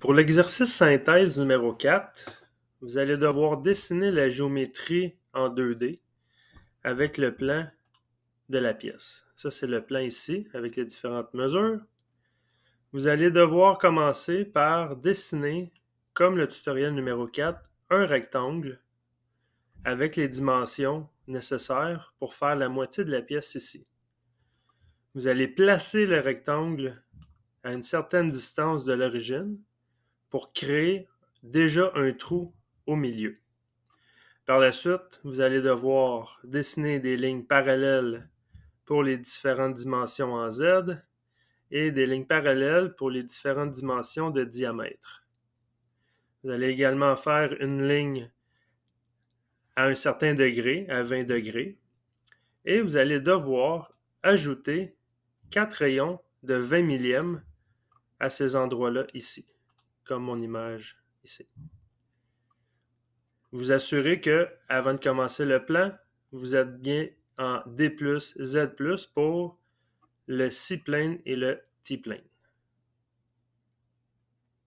Pour l'exercice synthèse numéro 4, vous allez devoir dessiner la géométrie en 2D avec le plan de la pièce. Ça, c'est le plan ici, avec les différentes mesures. Vous allez devoir commencer par dessiner, comme le tutoriel numéro 4, un rectangle avec les dimensions nécessaires pour faire la moitié de la pièce ici. Vous allez placer le rectangle à une certaine distance de l'origine pour créer déjà un trou au milieu. Par la suite, vous allez devoir dessiner des lignes parallèles pour les différentes dimensions en Z et des lignes parallèles pour les différentes dimensions de diamètre. Vous allez également faire une ligne à un certain degré, à 20 degrés, et vous allez devoir ajouter quatre rayons de 20 millièmes à ces endroits-là ici comme mon image ici. Vous assurez que, avant de commencer le plan, vous êtes bien en D+, Z+, pour le C-plane et le T-plane.